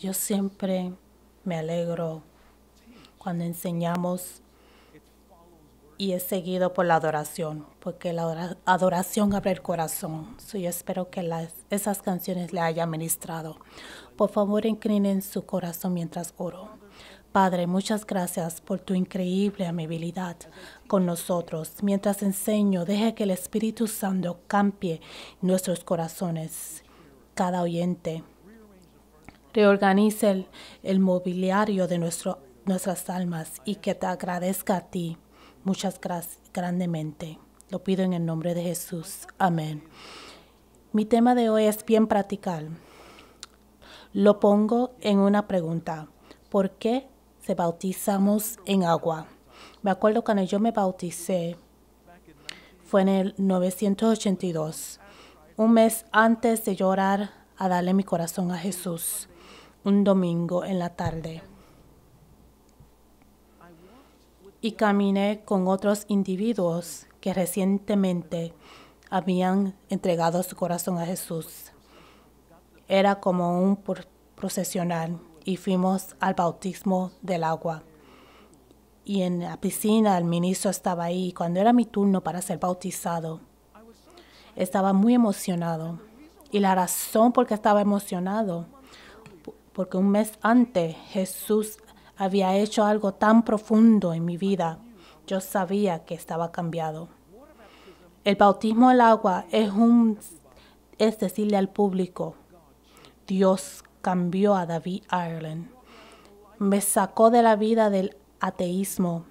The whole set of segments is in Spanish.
Yo siempre me alegro cuando enseñamos y es seguido por la adoración, porque la adoración abre el corazón. yo espero que esas canciones le hayan ministrado. Por favor, inclinen su corazón mientras oro. Padre, muchas gracias por tu increíble amabilidad con nosotros. Mientras enseño, deje que el Espíritu Santo cambie nuestros corazones, cada oyente reorganice el, mobiliario de nuestro, nuestras almas y que te agradezca a ti. Muchas gracias grandemente. Lo pido en el nombre de Jesús. Amén. Mi tema de hoy es bien practical. Lo pongo en una pregunta. ¿Por qué se bautizamos en agua? Me acuerdo cuando yo me bauticé, fue en el 982, un mes antes de llorar a darle mi corazón a Jesús un domingo en la tarde y caminé con otros individuos que recientemente habían entregado su corazón a Jesús. Era como un procesional y fuimos al bautismo del agua. Y en la piscina el ministro estaba ahí cuando era mi turno para ser bautizado. Estaba muy emocionado. Y la razón por que estaba emocionado porque un mes antes Jesús había hecho algo tan profundo en mi vida. Yo sabía que estaba cambiado. El bautismo al agua es un es decirle al público, Dios cambió a David Ireland. Me sacó de la vida del ateísmo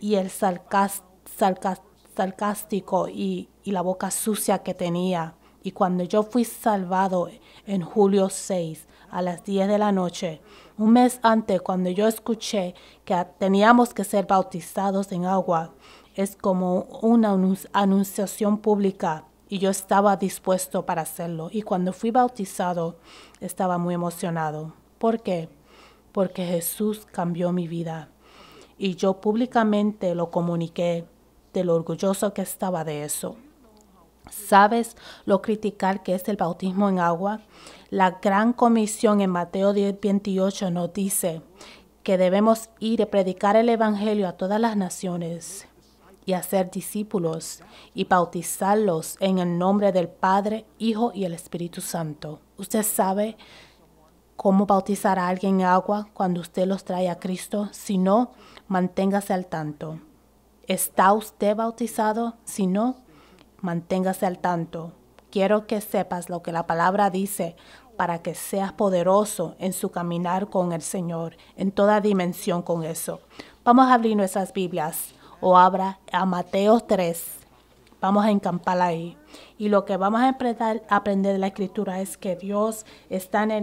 y el sarcástico y la boca sucia que tenía y cuando yo fui salvado en julio 6 a las 10 de la noche, un mes antes cuando yo escuché que teníamos que ser bautizados en agua, es como una anunciación pública y yo estaba dispuesto para hacerlo. Y cuando fui bautizado, estaba muy emocionado. ¿Por qué? Porque Jesús cambió mi vida y yo públicamente lo comuniqué de lo orgulloso que estaba de eso. ¿Sabes lo critical que es el bautismo en agua? La gran comisión en Mateo 10, 28 nos dice que debemos ir y predicar el Evangelio a todas las naciones y hacer discípulos y bautizarlos en el nombre del Padre, Hijo y el Espíritu Santo. Usted sabe cómo bautizar a alguien en agua cuando usted los trae a Cristo. Si no, manténgase al tanto. ¿Está usted bautizado? Si no, manténgase al tanto. Quiero que sepas lo que la palabra dice para que seas poderoso en su caminar con el Señor, en toda dimensión con eso. Vamos a abrir nuestras Biblias o abra a Mateo 3. Vamos a encampar ahí. Y lo que vamos a aprender de la escritura es que Dios está en el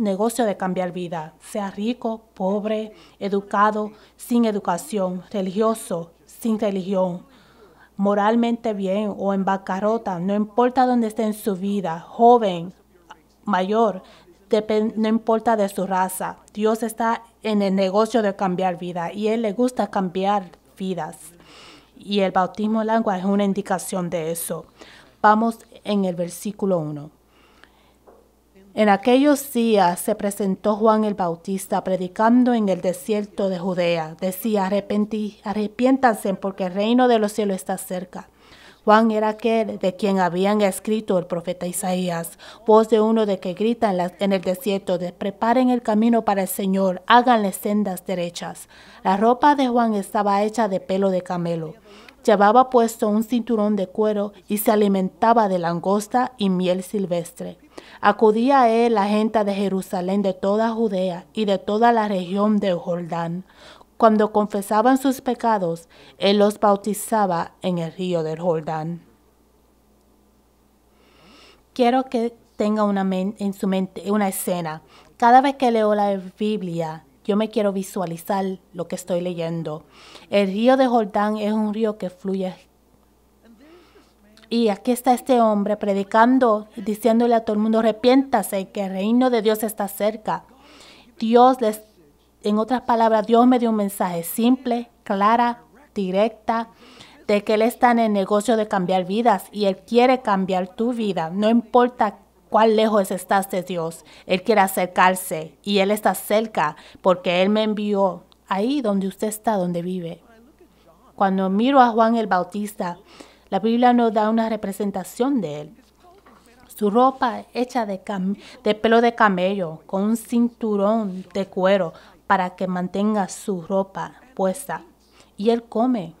negocio de cambiar vida, sea rico, pobre, educado, sin educación, religioso, sin religión, moralmente bien o en bancarrota, no importa dónde esté en su vida, joven, mayor, no importa de su raza. Dios está en el negocio de cambiar vida y Él le gusta cambiar vidas. Y el bautismo en lengua es una indicación de eso. Vamos en el versículo 1. En aquellos días se presentó Juan el Bautista predicando en el desierto de Judea. Decía, Arrepentí, arrepiéntanse porque el reino de los cielos está cerca. Juan era aquel de quien habían escrito el profeta Isaías, voz de uno de que grita en, el desierto, de, preparen el camino para el Señor, háganle sendas derechas. La ropa de Juan estaba hecha de pelo de camelo. Llevaba puesto un cinturón de cuero y se alimentaba de langosta y miel silvestre. Acudía a él la gente de Jerusalén, de toda Judea y de toda la región del Jordán. Cuando confesaban sus pecados, él los bautizaba en el río del Jordán. Quiero que tenga una en su mente una escena. Cada vez que leo la Biblia, yo me quiero visualizar lo que estoy leyendo. El río de Jordán es un río que fluye y aquí está este hombre predicando, diciéndole a todo el mundo, arrepiéntase, que el reino de Dios está cerca. Dios les, en otras palabras, Dios me dio un mensaje simple, clara, directa, de que Él está en el negocio de cambiar vidas y Él quiere cambiar tu vida. No importa cuán lejos estás de Dios, Él quiere acercarse y Él está cerca porque Él me envió ahí donde usted está, donde vive. Cuando miro a Juan el Bautista, la Biblia nos da una representación de él. Su ropa hecha de, pelo de camello, con un cinturón de cuero para que mantenga su ropa puesta. Y él come.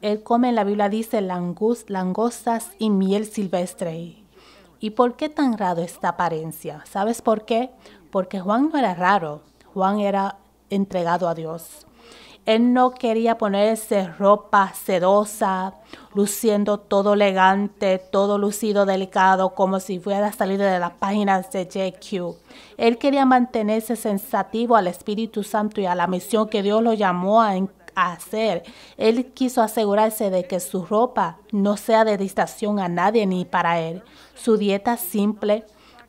Él come, la Biblia dice, langostas y miel silvestre. ¿Y por qué tan raro esta apariencia? ¿Sabes por qué? Porque Juan no era raro. Juan era entregado a Dios. Él no quería ponerse ropa sedosa, luciendo todo elegante, todo lucido delicado, como si fuera salido de las páginas de JQ. Él quería mantenerse sensativo al Espíritu Santo y a la misión que Dios lo llamó a hacer. Él quiso asegurarse de que su ropa no sea de distracción a nadie ni para él. Su dieta simple,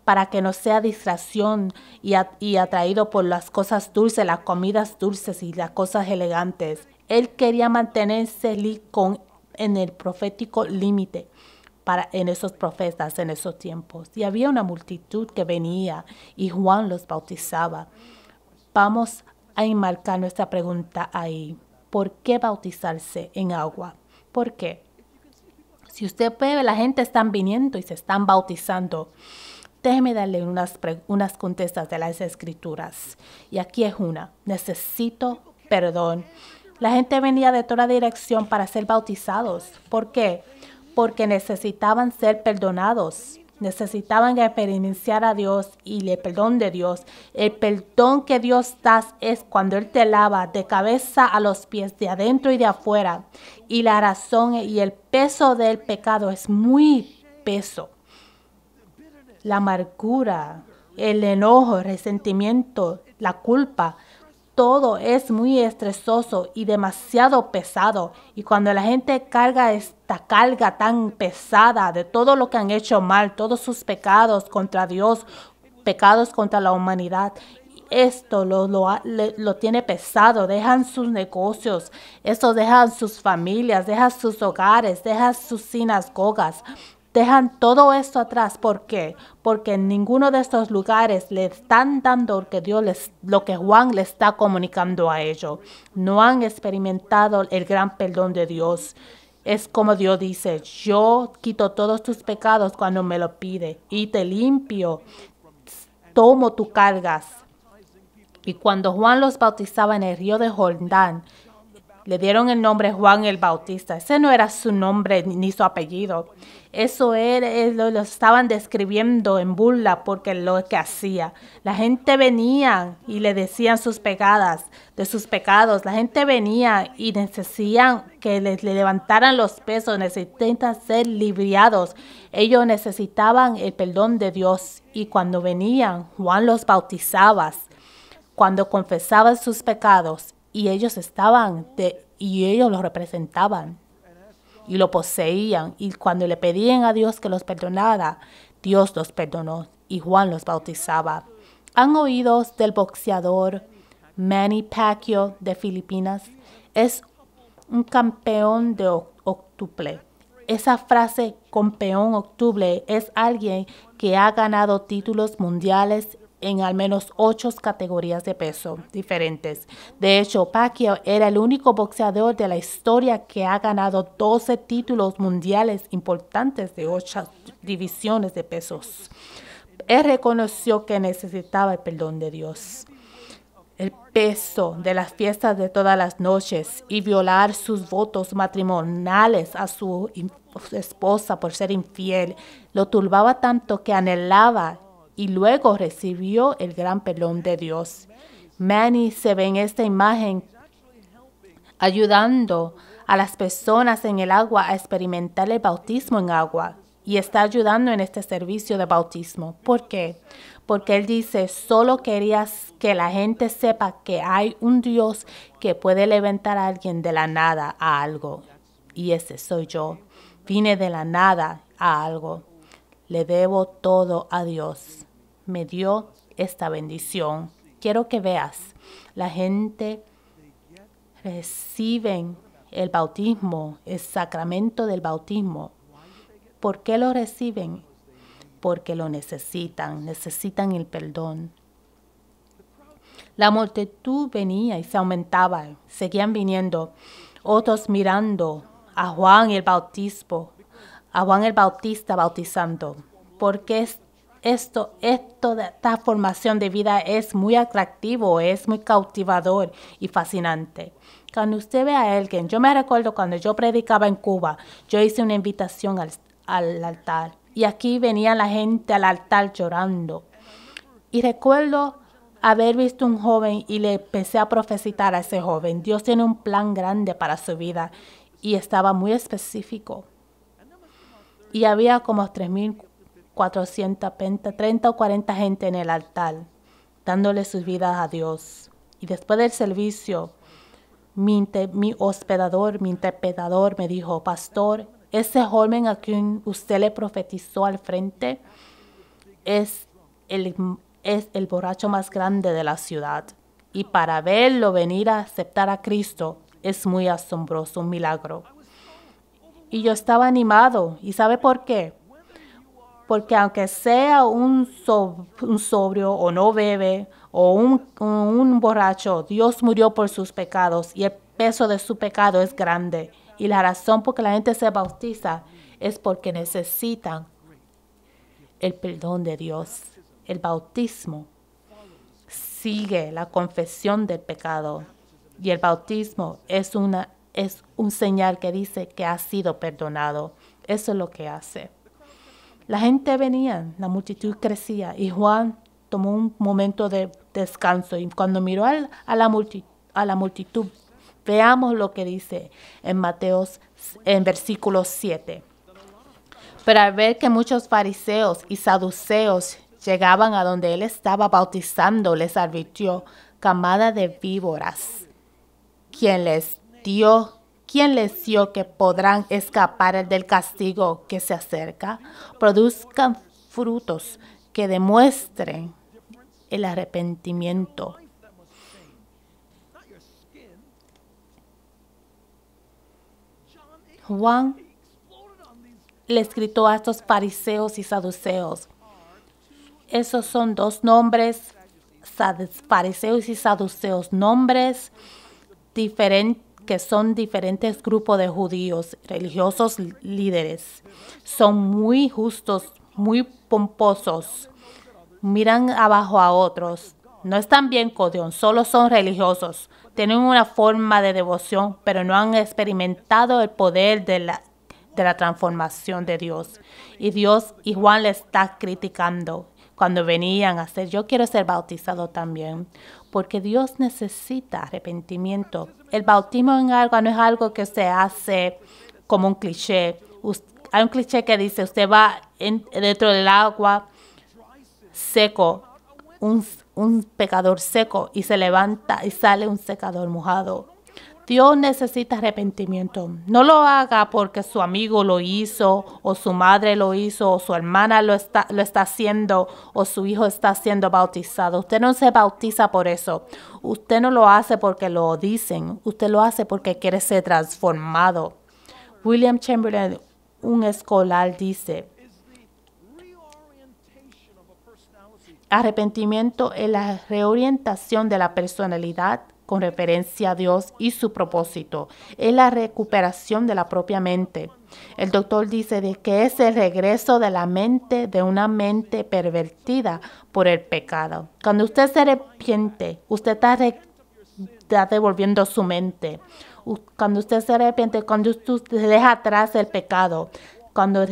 para que no sea distracción y, atraído por las cosas dulces, las comidas dulces y las cosas elegantes. Él quería mantenerse con, en el profético límite para en esos profetas en esos tiempos. Y había una multitud que venía y Juan los bautizaba. Vamos a enmarcar nuestra pregunta ahí. ¿Por qué bautizarse en agua? ¿Por qué? Si usted ve, la gente están viniendo y se están bautizando. Déjeme darle unas, unas contestas de las escrituras. Y aquí es una. Necesito perdón. La gente venía de toda dirección para ser bautizados. ¿Por qué? Porque necesitaban ser perdonados. Necesitaban experimentar a Dios y el perdón de Dios. El perdón que Dios da es cuando Él te lava de cabeza a los pies, de adentro y de afuera. Y la razón y el peso del pecado es muy peso la amargura, el enojo, el resentimiento, la culpa. Todo es muy estresoso y demasiado pesado. Y cuando la gente carga esta carga tan pesada de todo lo que han hecho mal, todos sus pecados contra Dios, pecados contra la humanidad, esto lo, lo, tiene pesado, dejan sus negocios, eso dejan sus familias, dejan sus hogares, dejan sus gogas. Dejan todo esto atrás. ¿Por qué? Porque en ninguno de estos lugares le están dando lo que lo que Juan le está comunicando a ellos. No han experimentado el gran perdón de Dios. Es como Dios dice, yo quito todos tus pecados cuando me lo pide y te limpio. Tomo tus cargas. Y cuando Juan los bautizaba en el río de Jordán, le dieron el nombre Juan el Bautista. Ese no era su nombre ni su apellido. Eso era, eh, lo, estaban describiendo en burla porque lo que hacía. La gente venía y le decían sus pegadas de sus pecados. La gente venía y necesitaban que les le levantaran los pesos, Necesitaban ser libriados. Ellos necesitaban el perdón de Dios y cuando venían, Juan los bautizaba. Cuando confesaban sus pecados, y ellos estaban y ellos lo representaban y lo poseían. Y cuando le pedían a Dios que los perdonara, Dios los perdonó y Juan los bautizaba. ¿Han oído del boxeador Manny Pacquiao de Filipinas? Es un campeón de octuple. Esa frase campeón octuple es alguien que ha ganado títulos mundiales en al menos ocho categorías de peso diferentes. De hecho, Pacquiao era el único boxeador de la historia que ha ganado 12 títulos mundiales importantes de ocho divisiones de pesos. Él reconoció que necesitaba el perdón de Dios el peso de las fiestas de todas las noches y violar sus votos matrimoniales a su esposa por ser infiel lo turbaba tanto que anhelaba y luego recibió el gran pelón de Dios. Manny se ve en esta imagen ayudando a las personas en el agua a experimentar el bautismo en agua y está ayudando en este servicio de bautismo. ¿Por qué? Porque él dice, solo querías que la gente sepa que hay un Dios que puede levantar a alguien de la nada a algo. Y ese soy yo. Vine de la nada a algo. Le debo todo a Dios me dio esta bendición. Quiero que veas, la gente reciben el bautismo, el sacramento del bautismo. ¿Por qué lo reciben? Porque lo necesitan, necesitan el perdón. La multitud venía y se aumentaba, seguían viniendo, otros mirando a Juan el Bautismo, a Juan el Bautista bautizando, porque es esto, esto, esta formación de vida es muy atractivo, es muy cautivador y fascinante. Cuando usted ve a alguien, yo me recuerdo cuando yo predicaba en Cuba, yo hice una invitación al, altar y aquí venía la gente al altar llorando. Y recuerdo haber visto un joven y le empecé a profecitar a ese joven. Dios tiene un plan grande para su vida y estaba muy específico. Y había como 3.000, 30 o 40 gente en el altar, dándole sus vidas a Dios. Y después del servicio, mi, mi hospedador, mi interpretador me dijo, pastor, ese joven a quien usted le profetizó al frente es el, es el borracho más grande de la ciudad. Y para verlo venir a aceptar a Cristo es muy asombroso, un milagro. Y yo estaba animado. ¿Y sabe por qué? porque aunque sea un, un sobrio o no bebe o un, un borracho, Dios murió por sus pecados y el peso de su pecado es grande. Y la razón por que la gente se bautiza es porque necesitan el perdón de Dios. El bautismo sigue la confesión del pecado. Y el bautismo es, una, es un señal que dice que ha sido perdonado. Eso es lo que hace. La gente venía, la multitud crecía y Juan tomó un momento de descanso y cuando miró a, la a la multitud, veamos lo que dice en Mateo en versículo 7. Pero al ver que muchos fariseos y saduceos llegaban a donde él estaba bautizando, les advirtió camada de víboras, quien les dio ¿Quién les dio que podrán escapar del castigo que se acerca? Produzcan frutos que demuestren el arrepentimiento. Juan le escrito a estos fariseos y saduceos. Esos son dos nombres, fariseos y saduceos, nombres diferentes que son diferentes grupos de judíos, religiosos líderes. Son muy justos, muy pomposos, miran abajo a otros. No están bien con solo son religiosos. Tienen una forma de devoción, pero no han experimentado el poder de la, de la transformación de Dios. Y Dios y Juan le está criticando cuando venían a hacer, yo quiero ser bautizado también, porque Dios necesita arrepentimiento. El bautismo en agua no es algo que se hace como un cliché. Hay un cliché que dice, usted va dentro del agua seco, un, un pecador seco, y se levanta y sale un secador mojado Dios necesita arrepentimiento. No lo haga porque su amigo lo hizo, o su madre lo hizo, o su hermana lo está, lo está haciendo, o su hijo está siendo bautizado. Usted no se bautiza por eso. Usted no lo hace porque lo dicen. Usted lo hace porque quiere ser transformado. William Chamberlain, un escolar, dice, arrepentimiento es la reorientación de la personalidad con referencia a Dios y su propósito. Es la recuperación de la propia mente. El doctor dice que es el regreso de la mente de una mente pervertida por el pecado. Cuando usted se arrepiente, usted está, está devolviendo su mente. Cuando usted se arrepiente, cuando usted deja atrás el pecado, cuando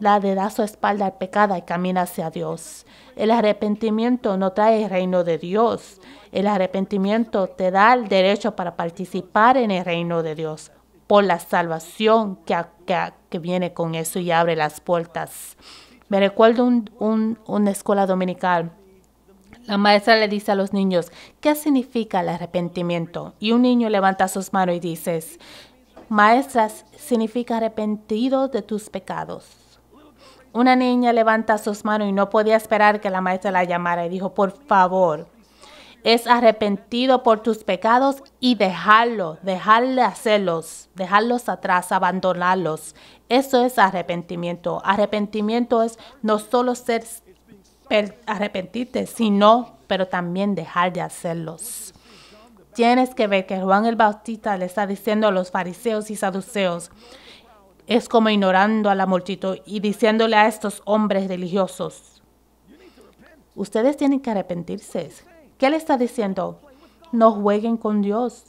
la de dar su espalda al pecado y camina hacia Dios. El arrepentimiento no trae el reino de Dios. El arrepentimiento te da el derecho para participar en el reino de Dios por la salvación que, que, viene con eso y abre las puertas. Me recuerdo una escuela dominical. La maestra le dice a los niños, ¿qué significa el arrepentimiento? Y un niño levanta sus manos y dice, maestras, significa arrepentido de tus pecados. Una niña levanta sus manos y no podía esperar que la maestra la llamara y dijo, por favor, es arrepentido por tus pecados y dejarlo, dejarle hacerlos, dejarlos atrás, abandonarlos. Eso es arrepentimiento. Arrepentimiento es no solo ser arrepentirte, sino, pero también dejar de hacerlos. Tienes que ver que Juan el Bautista le está diciendo a los fariseos y saduceos, es como ignorando a la multitud y diciéndole a estos hombres religiosos, ustedes tienen que arrepentirse. ¿Qué le está diciendo? No jueguen con Dios.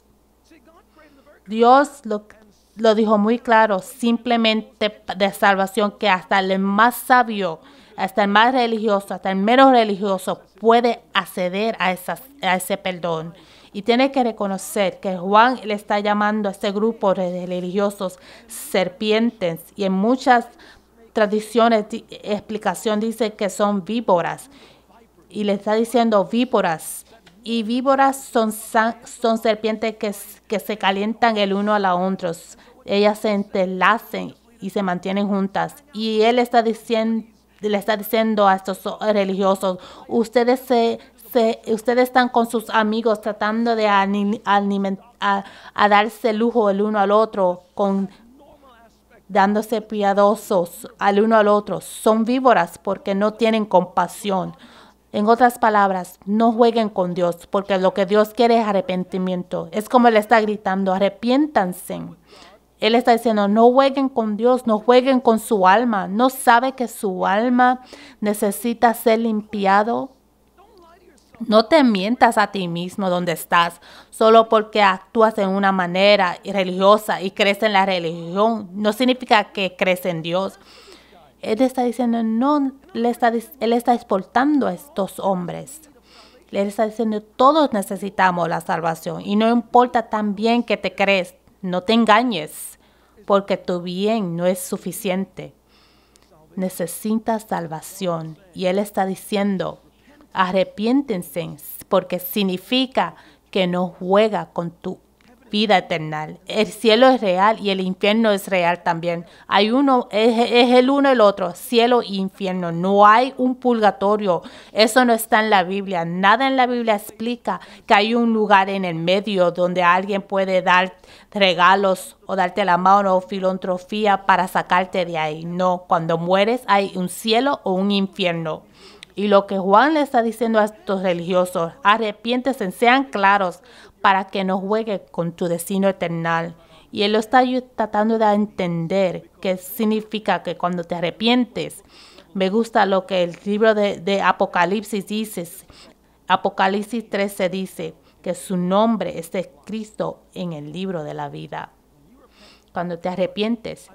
Dios lo, dijo muy claro, simplemente de salvación, que hasta el más sabio, hasta el más religioso, hasta el menos religioso puede acceder a, a ese perdón. Y tiene que reconocer que Juan le está llamando a este grupo de religiosos serpientes y en muchas tradiciones explicación dice que son víboras y le está diciendo víboras y víboras son, son serpientes que, que se calientan el uno a la otros. Ellas se entrelacen y se mantienen juntas. Y él está diciendo, le está diciendo a estos religiosos, ustedes se ustedes están con sus amigos tratando de a, darse lujo el uno al otro, con, dándose piadosos al uno al otro. Son víboras porque no tienen compasión. En otras palabras, no jueguen con Dios, porque lo que Dios quiere es arrepentimiento. Es como Él está gritando, arrepiéntanse. Él está diciendo, no jueguen con Dios, no jueguen con su alma. No sabe que su alma necesita ser limpiado no te mientas a ti mismo donde estás, solo porque actúas de una manera religiosa y crees en la religión, no significa que crees en Dios. Él está diciendo, no, le está, él está exportando a estos hombres. Él está diciendo, todos necesitamos la salvación y no importa tan bien que te crees, no te engañes, porque tu bien no es suficiente. Necesitas salvación y Él está diciendo, Arrepiéntense porque significa que no juega con tu vida eterna. El cielo es real y el infierno es real también. Hay uno, es, el uno el otro, cielo e infierno. No hay un purgatorio. Eso no está en la Biblia. Nada en la Biblia explica que hay un lugar en el medio donde alguien puede dar regalos o darte la mano o filantrofía para sacarte de ahí. No, cuando mueres hay un cielo o un infierno. Y lo que Juan le está diciendo a estos religiosos, arrepiéntense, sean claros, para que no juegue con tu destino eterno. Y él lo está tratando de entender que significa que cuando te arrepientes, me gusta lo que el libro de, Apocalipsis dice. Apocalipsis 13 dice que su nombre es escrito en el libro de la vida. Cuando te arrepientes,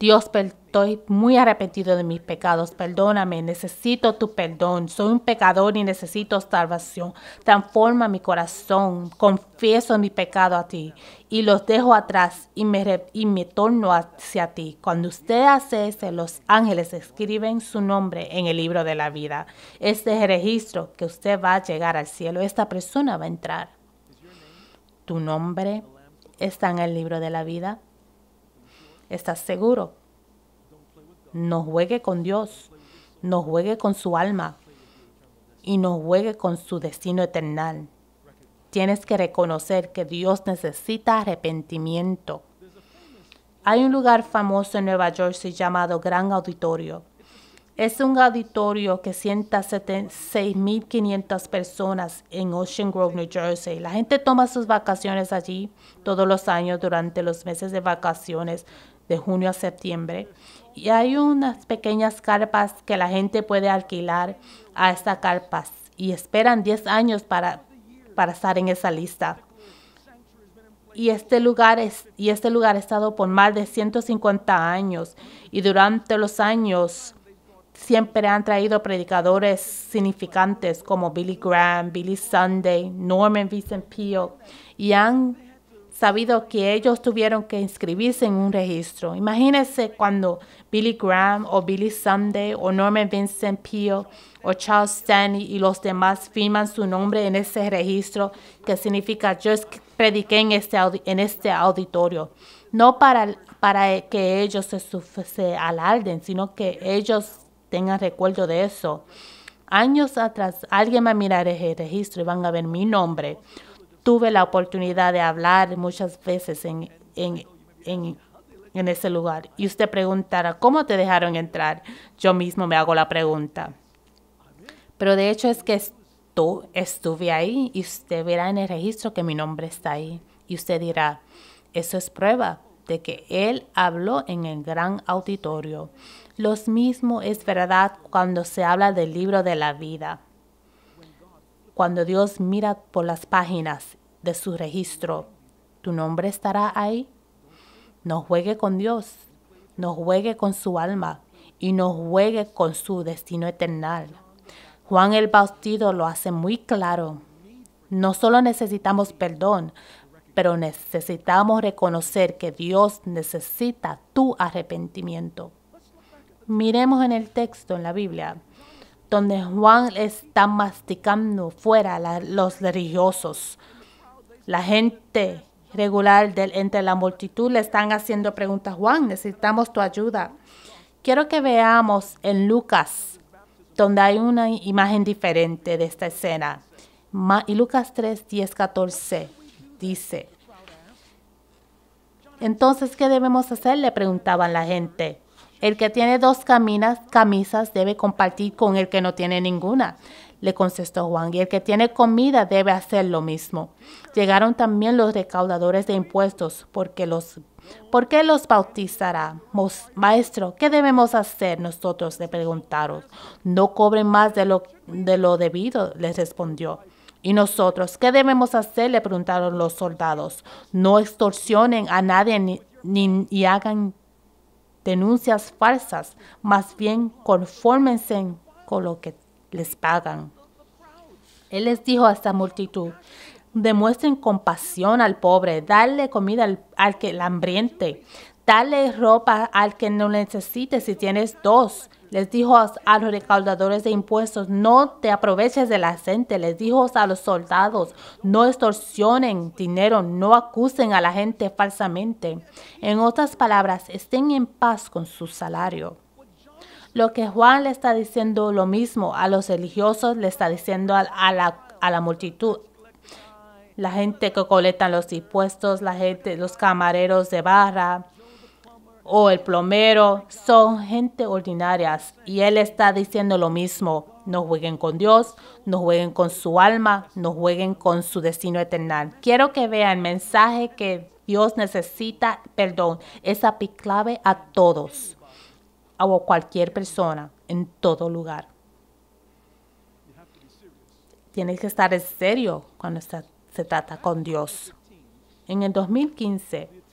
Dios, estoy muy arrepentido de mis pecados, perdóname, necesito tu perdón, soy un pecador y necesito salvación. Transforma mi corazón, confieso mi pecado a ti y los dejo atrás y me, y torno hacia ti. Cuando usted hace eso, los ángeles escriben su nombre en el libro de la vida. Este es el registro que usted va a llegar al cielo, esta persona va a entrar. Tu nombre está en el libro de la vida. ¿Estás seguro? No juegue con Dios, no juegue con su alma y no juegue con su destino eternal. Tienes que reconocer que Dios necesita arrepentimiento. Hay un lugar famoso en Nueva Jersey llamado Gran Auditorio. Es un auditorio que sienta 6.500 personas en Ocean Grove, New Jersey. La gente toma sus vacaciones allí todos los años durante los meses de vacaciones de junio a septiembre. Y hay unas pequeñas carpas que la gente puede alquilar a estas carpas y esperan 10 años para, para estar en esa lista. Y este, lugar es, y este lugar ha estado por más de 150 años y durante los años siempre han traído predicadores significantes como Billy Graham, Billy Sunday, Norman Vincent Peale y han sabido que ellos tuvieron que inscribirse en un registro. imagínese cuando Billy Graham o Billy Sunday o Norman Vincent Peale o Charles Stanley y los demás firman su nombre en ese registro que significa yo prediqué en este, en este auditorio. No para, para que ellos se, se alarden, sino que ellos tengan recuerdo de eso. Años atrás alguien va a mirar ese registro y van a ver mi nombre tuve la oportunidad de hablar muchas veces en, en, en, ese lugar. Y usted preguntará, ¿cómo te dejaron entrar? Yo mismo me hago la pregunta. Pero de hecho es que tú estuve ahí y usted verá en el registro que mi nombre está ahí. Y usted dirá, eso es prueba de que él habló en el gran auditorio. Lo mismo es verdad cuando se habla del libro de la vida. Cuando Dios mira por las páginas de su registro, ¿tu nombre estará ahí? No juegue con Dios, no juegue con su alma y no juegue con su destino eternal. Juan el Bautista lo hace muy claro. No solo necesitamos perdón, pero necesitamos reconocer que Dios necesita tu arrepentimiento. Miremos en el texto en la Biblia donde Juan está masticando fuera los religiosos. La gente regular del, entre la multitud le están haciendo preguntas, Juan, necesitamos tu ayuda. Quiero que veamos en Lucas, donde hay una imagen diferente de esta escena. y Lucas 3, 10, 14 dice, entonces, ¿qué debemos hacer? Le preguntaban la gente. El que tiene dos camisas debe compartir con el que no tiene ninguna, le contestó Juan, y el que tiene comida debe hacer lo mismo. Llegaron también los recaudadores de impuestos, porque los ¿Por qué los bautizará? Maestro, ¿qué debemos hacer nosotros? le preguntaron. No cobren más de lo, de lo debido, les respondió. ¿Y nosotros qué debemos hacer? le preguntaron los soldados. No extorsionen a nadie ni, y hagan denuncias falsas, más bien conformense con lo que les pagan. Él les dijo a esta multitud, demuestren compasión al pobre, darle comida al, que, hambriente, Dale ropa al que no necesite si tienes dos. Les dijo a los recaudadores de impuestos, no te aproveches de la gente. Les dijo a los soldados, no extorsionen dinero, no acusen a la gente falsamente. En otras palabras, estén en paz con su salario. Lo que Juan le está diciendo lo mismo a los religiosos, le está diciendo a, la, multitud, la gente que coleta los impuestos, la gente, los camareros de barra, o el plomero son gente ordinarias y Él está diciendo lo mismo. No jueguen con Dios, no jueguen con su alma, no jueguen con su destino eterno. Quiero que vean el mensaje que Dios necesita, perdón, es clave a todos o a cualquier persona en todo lugar. Tienes que estar en serio cuando se trata con Dios. En el 2015,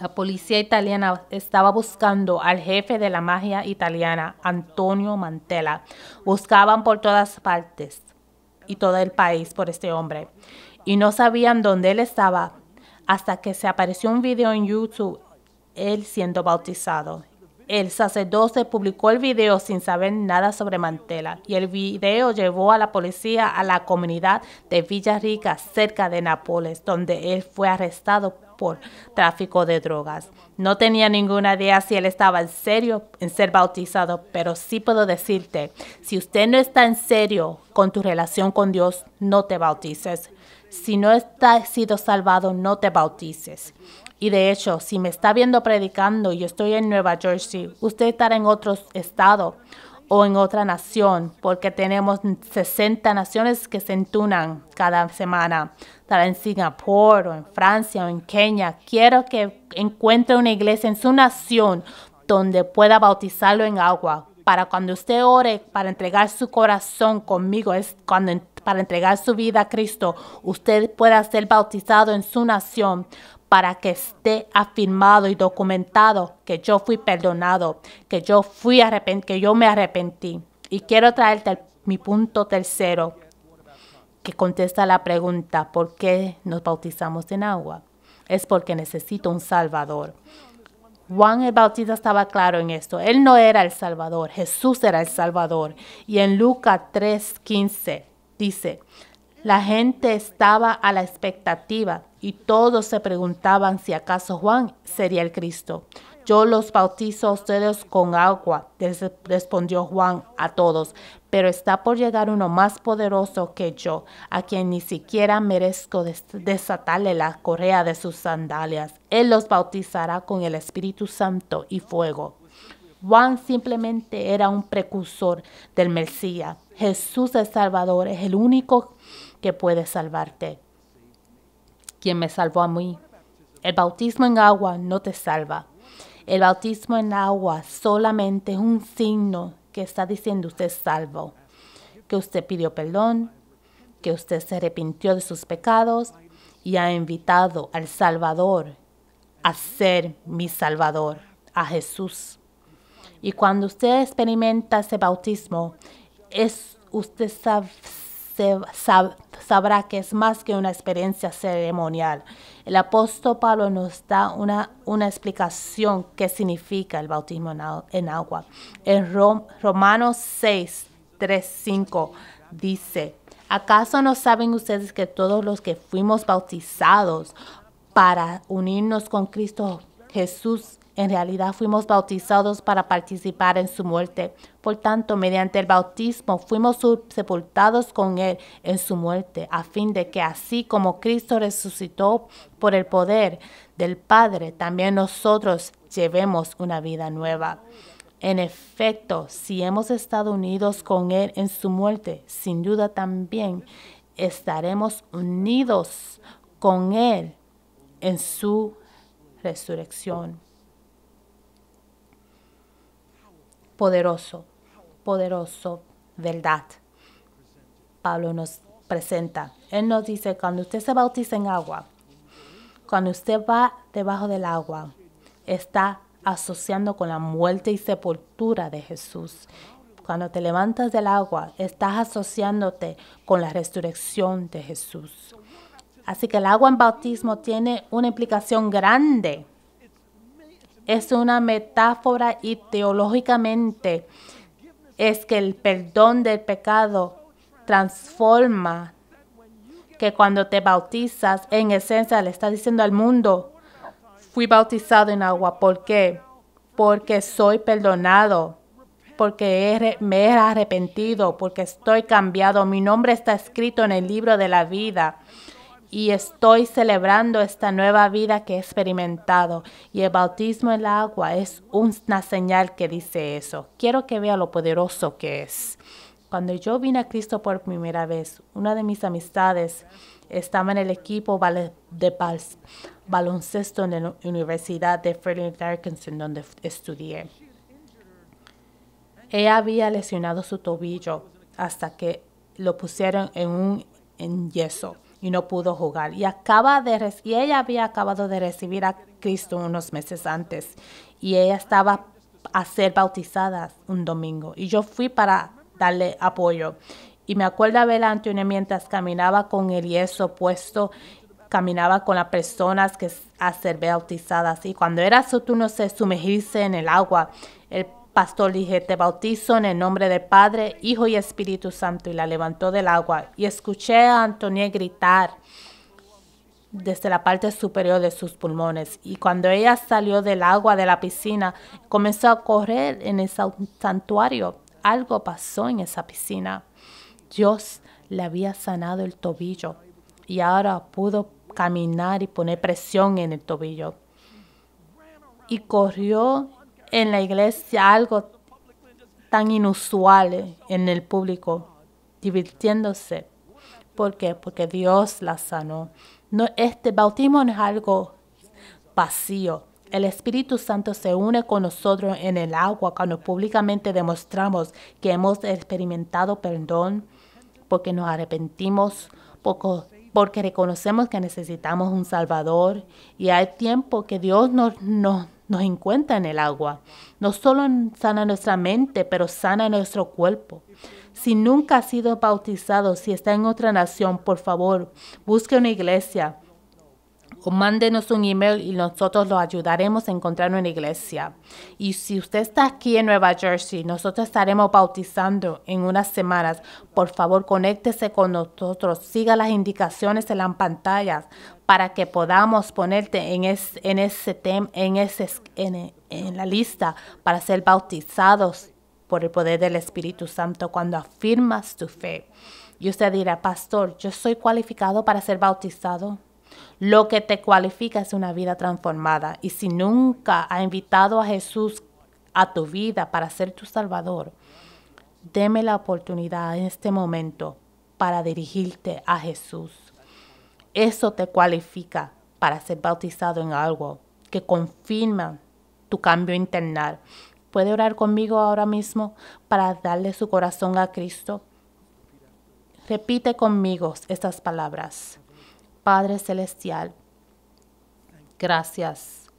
la policía italiana estaba buscando al jefe de la magia italiana, Antonio Mantella. Buscaban por todas partes y todo el país por este hombre. Y no sabían dónde él estaba hasta que se apareció un video en YouTube, él siendo bautizado. El sacerdote publicó el video sin saber nada sobre Mantela y el video llevó a la policía a la comunidad de Villarrica cerca de Nápoles, donde él fue arrestado por tráfico de drogas. No tenía ninguna idea si él estaba en serio en ser bautizado, pero sí puedo decirte, si usted no está en serio con tu relación con Dios, no te bautices. Si no has sido salvado, no te bautices. Y de hecho, si me está viendo predicando y estoy en Nueva Jersey, usted estará en otro estado o en otra nación, porque tenemos 60 naciones que se entunan cada semana, tal en Singapur o en Francia o en Kenia. Quiero que encuentre una iglesia en su nación donde pueda bautizarlo en agua. Para cuando usted ore, para entregar su corazón conmigo, es cuando para entregar su vida a Cristo, usted pueda ser bautizado en su nación para que esté afirmado y documentado que yo fui perdonado, que yo fui que yo me arrepentí. Y quiero traerte mi punto tercero que contesta la pregunta ¿por qué nos bautizamos en agua? Es porque necesito un salvador. Juan el Bautista estaba claro en esto. Él no era el Salvador, Jesús era el Salvador. Y en Lucas 3:15 dice, la gente estaba a la expectativa y todos se preguntaban si acaso Juan sería el Cristo. Yo los bautizo a ustedes con agua, respondió Juan a todos, pero está por llegar uno más poderoso que yo, a quien ni siquiera merezco desatarle la correa de sus sandalias. Él los bautizará con el Espíritu Santo y fuego. Juan simplemente era un precursor del Mesías. Jesús el Salvador es el único que puede salvarte quien me salvó a mí. El bautismo en agua no te salva. El bautismo en agua solamente es un signo que está diciendo usted es salvo, que usted pidió perdón, que usted se arrepintió de sus pecados y ha invitado al Salvador a ser mi Salvador, a Jesús. Y cuando usted experimenta ese bautismo, es usted sabe se sabrá que es más que una experiencia ceremonial. El apóstol Pablo nos da una, una explicación qué significa el bautismo en, agua. En Romanos 6, 3, 5 dice, ¿acaso no saben ustedes que todos los que fuimos bautizados para unirnos con Cristo Jesús en realidad fuimos bautizados para participar en su muerte. Por tanto, mediante el bautismo fuimos sepultados con Él en su muerte, a fin de que así como Cristo resucitó por el poder del Padre, también nosotros llevemos una vida nueva. En efecto, si hemos estado unidos con Él en su muerte, sin duda también estaremos unidos con Él en su resurrección. poderoso, poderoso, verdad. Pablo nos presenta. Él nos dice, cuando usted se bautiza en agua, cuando usted va debajo del agua, está asociando con la muerte y sepultura de Jesús. Cuando te levantas del agua, estás asociándote con la resurrección de Jesús. Así que el agua en bautismo tiene una implicación grande es una metáfora y teológicamente es que el perdón del pecado transforma, que cuando te bautizas, en esencia le estás diciendo al mundo, fui bautizado en agua. ¿Por qué? Porque soy perdonado, porque me he arrepentido, porque estoy cambiado. Mi nombre está escrito en el libro de la vida y estoy celebrando esta nueva vida que he experimentado. Y el bautismo en el agua es una señal que dice eso. Quiero que vea lo poderoso que es. Cuando yo vine a Cristo por primera vez, una de mis amistades estaba en el equipo de baloncesto en la Universidad de Frederick Arkansas, donde estudié. Ella había lesionado su tobillo hasta que lo pusieron en un en yeso y no pudo jugar. Y, acaba de y ella había acabado de recibir a Cristo unos meses antes y ella estaba a ser bautizada un domingo. Y yo fui para darle apoyo. Y me acuerdo ver a Antonio mientras caminaba con el yeso puesto, caminaba con las personas que a ser bautizadas. Y cuando era su turno se sumergirse en el agua, el Pastor dije, te bautizo en el nombre de Padre, Hijo y Espíritu Santo, y la levantó del agua. Y escuché a Antonia gritar desde la parte superior de sus pulmones. Y cuando ella salió del agua de la piscina, comenzó a correr en el santuario. Algo pasó en esa piscina. Dios le había sanado el tobillo y ahora pudo caminar y poner presión en el tobillo. Y corrió en la iglesia algo tan inusual en el público, divirtiéndose. ¿Por qué? Porque Dios la sanó. No, este bautismo no es algo vacío. El Espíritu Santo se une con nosotros en el agua cuando públicamente demostramos que hemos experimentado perdón, porque nos arrepentimos, porque porque reconocemos que necesitamos un Salvador y hay tiempo que Dios nos, nos encuentra en el agua. No solo sana nuestra mente, pero sana nuestro cuerpo. Si nunca ha sido bautizado, si está en otra nación, por favor, busque una iglesia mándenos un email y nosotros lo ayudaremos a encontrar una iglesia. Y si usted está aquí en Nueva Jersey, nosotros estaremos bautizando en unas semanas. Por favor, conéctese con nosotros, siga las indicaciones en las pantallas para que podamos ponerte en, en ese en, ese, en la lista para ser bautizados por el poder del Espíritu Santo cuando afirmas tu fe. Y usted dirá, pastor, yo soy cualificado para ser bautizado lo que te cualifica es una vida transformada. Y si nunca ha invitado a Jesús a tu vida para ser tu Salvador, deme la oportunidad en este momento para dirigirte a Jesús. Eso te cualifica para ser bautizado en algo que confirma tu cambio internal. ¿Puede orar conmigo ahora mismo para darle su corazón a Cristo? Repite conmigo estas palabras. Padre Celestial. Gracias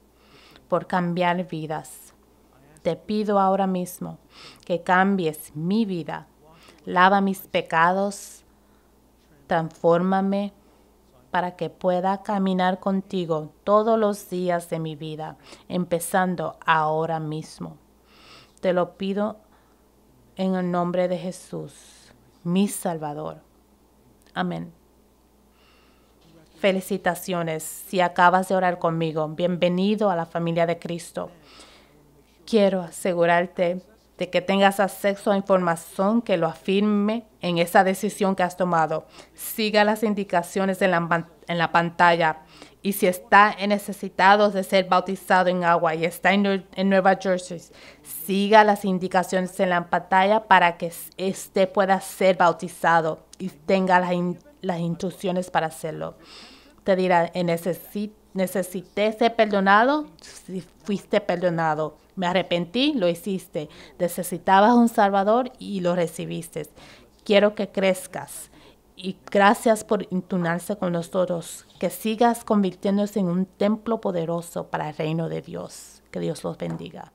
por cambiar vidas. Te pido ahora mismo que cambies mi vida. Lava mis pecados. Transfórmame para que pueda caminar contigo todos los días de mi vida, empezando ahora mismo. Te lo pido en el nombre de Jesús, mi Salvador. Amén felicitaciones si acabas de orar conmigo. Bienvenido a la familia de Cristo. Quiero asegurarte de que tengas acceso a información que lo afirme en esa decisión que has tomado. Siga las indicaciones en la, en la pantalla. Y si está necesitado de ser bautizado en agua y está en, Nueva Jersey, siga las indicaciones en la pantalla para que éste pueda ser bautizado y tenga las instrucciones para hacerlo. Te dirá, necesité ser perdonado, fuiste perdonado. Me arrepentí, lo hiciste. Necesitabas un Salvador y lo recibiste. Quiero que crezcas. Y gracias por intunarse con nosotros. Que sigas convirtiéndose en un templo poderoso para el reino de Dios. Que Dios los bendiga.